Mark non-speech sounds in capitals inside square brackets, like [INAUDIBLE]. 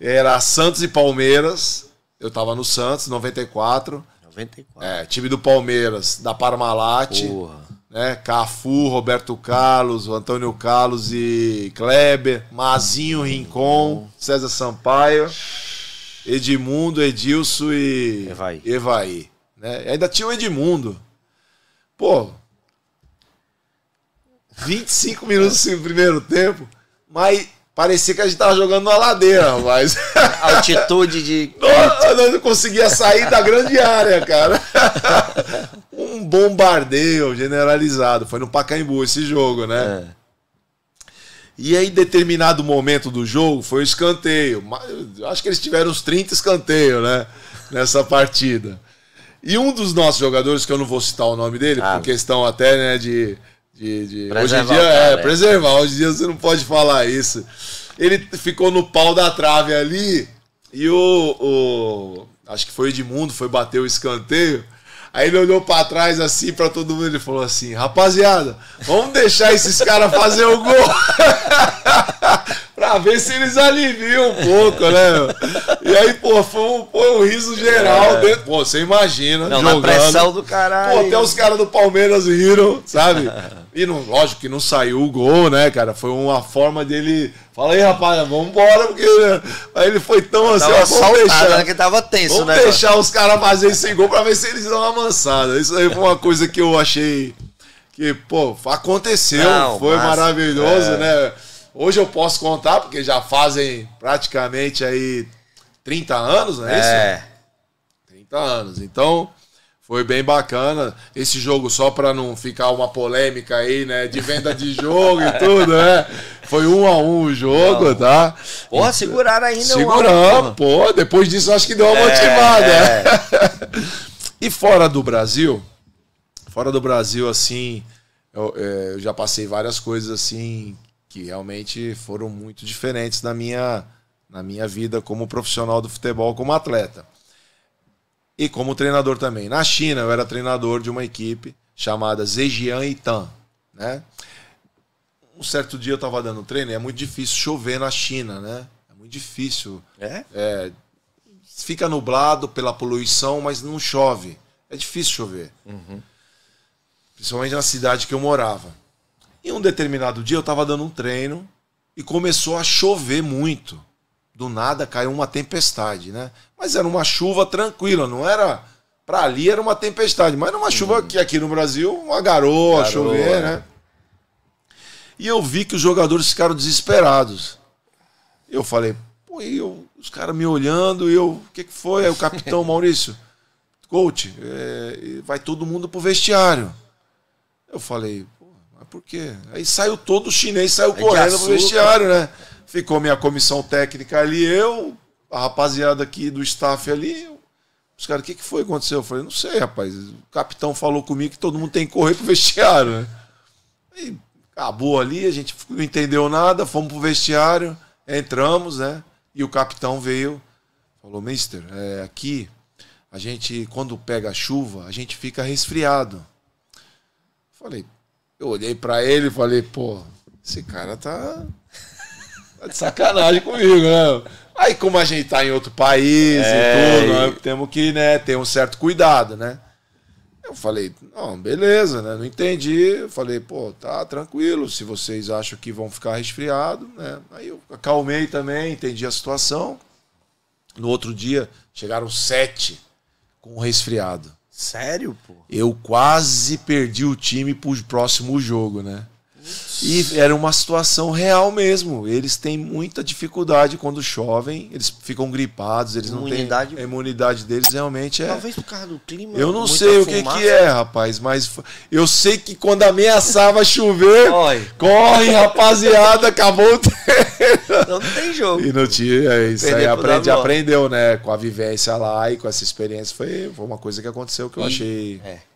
Era Santos e Palmeiras. Eu tava no Santos, 94. 94. É, time do Palmeiras, da Parmalat. Porra. Né? Cafu, Roberto Carlos, Antônio Carlos e Kleber, Mazinho, Rincon, César Sampaio, Edmundo, Edilson e Evaí. Evaí né? Ainda tinha o Edmundo. Pô, 25 minutos no primeiro tempo, mas Parecia que a gente tava jogando na ladeira, [LAUGHS] mas. Altitude de. Não, não, não conseguia sair da grande área, cara. [LAUGHS] um bombardeio generalizado. Foi no Pacaembu esse jogo, né? É. E aí, em determinado momento do jogo, foi o um escanteio. Acho que eles tiveram uns 30 escanteios, né? Nessa partida. E um dos nossos jogadores, que eu não vou citar o nome dele, ah. por questão até né, de de, de... Hoje em dia, é, é, preservar. Hoje em dia você não pode falar isso. Ele ficou no pau da trave ali e o, o... acho que foi o Edmundo, foi bater o escanteio. Aí ele olhou para trás assim para todo mundo e falou assim: "Rapaziada, vamos deixar esses caras fazer o gol". [LAUGHS] pra ah, ver se eles aliviam um pouco, né? E aí, pô, foi um, um riso geral. É. Dentro, pô, você imagina. Não, jogando. na pressão do caralho. Pô, até os caras do Palmeiras riram, sabe? E não, lógico que não saiu o gol, né, cara? Foi uma forma dele. Fala aí, rapaz, vamos embora, porque. Aí ele foi tão assim, ó, vamos deixar. Né, que tava tenso, vamos né? Vamos deixar os caras fazerem sem gol pra ver se eles dão uma amansada. Isso aí foi uma coisa que eu achei. Que, pô, aconteceu, não, foi maravilhoso, é. né? Hoje eu posso contar, porque já fazem praticamente aí 30 anos, não é, é. isso? É. 30 anos. Então, foi bem bacana esse jogo, só para não ficar uma polêmica aí, né? De venda de jogo e [LAUGHS] tudo, né? Foi um a um o jogo, não. tá? Porra, seguraram ainda Seguramos, um pô. Depois disso, acho que deu uma é, motivada. É. [LAUGHS] e fora do Brasil, fora do Brasil, assim, eu, é, eu já passei várias coisas, assim, que realmente foram muito diferentes na minha, na minha vida como profissional do futebol, como atleta. E como treinador também. Na China, eu era treinador de uma equipe chamada Zhejiang Itan. Né? Um certo dia eu estava dando treino e é muito difícil chover na China, né? É muito difícil. É? é fica nublado pela poluição, mas não chove. É difícil chover. Uhum. Principalmente na cidade que eu morava. E um determinado dia eu estava dando um treino e começou a chover muito. Do nada caiu uma tempestade, né? Mas era uma chuva tranquila, não era. Para ali era uma tempestade, mas era uma chuva uhum. que aqui no Brasil, uma garoa, garoa chover, é. né? E eu vi que os jogadores ficaram desesperados. Eu falei, pô, e eu, os caras me olhando, e eu, o que, que foi? Aí o capitão [LAUGHS] Maurício, coach, é, vai todo mundo pro vestiário. Eu falei, mas por quê? Aí saiu todo o chinês, saiu é correndo pro vestiário, né? Ficou minha comissão técnica ali, eu, a rapaziada aqui do staff ali. Os caras, o que, que foi que aconteceu? Eu falei, não sei, rapaz. O capitão falou comigo que todo mundo tem que correr pro vestiário, né? E acabou ali, a gente não entendeu nada, fomos pro vestiário, entramos, né? E o capitão veio, falou, mister, é, aqui a gente, quando pega chuva, a gente fica resfriado. Falei, eu olhei para ele e falei, pô, esse cara tá, tá de sacanagem comigo, né? Aí como a gente tá em outro país é, e tudo, e... Né, temos que né, ter um certo cuidado, né? Eu falei, não, beleza, né? Não entendi. Eu falei, pô, tá tranquilo. Se vocês acham que vão ficar resfriado, né? Aí eu acalmei também, entendi a situação. No outro dia, chegaram sete com resfriado. Sério, pô? Eu quase perdi o time pro próximo jogo, né? E era uma situação real mesmo. Eles têm muita dificuldade quando chovem, eles ficam gripados, eles imunidade. não têm. A imunidade deles realmente é. Talvez por causa do clima. Eu não sei o que, que, é, rapaz, mas eu sei que quando ameaçava chover, corre, rapaziada, acabou o [LAUGHS] Não tem jogo. E não tinha. É isso aí aprende, aprendeu, né? Com a vivência lá e com essa experiência, foi, foi uma coisa que aconteceu que eu achei. É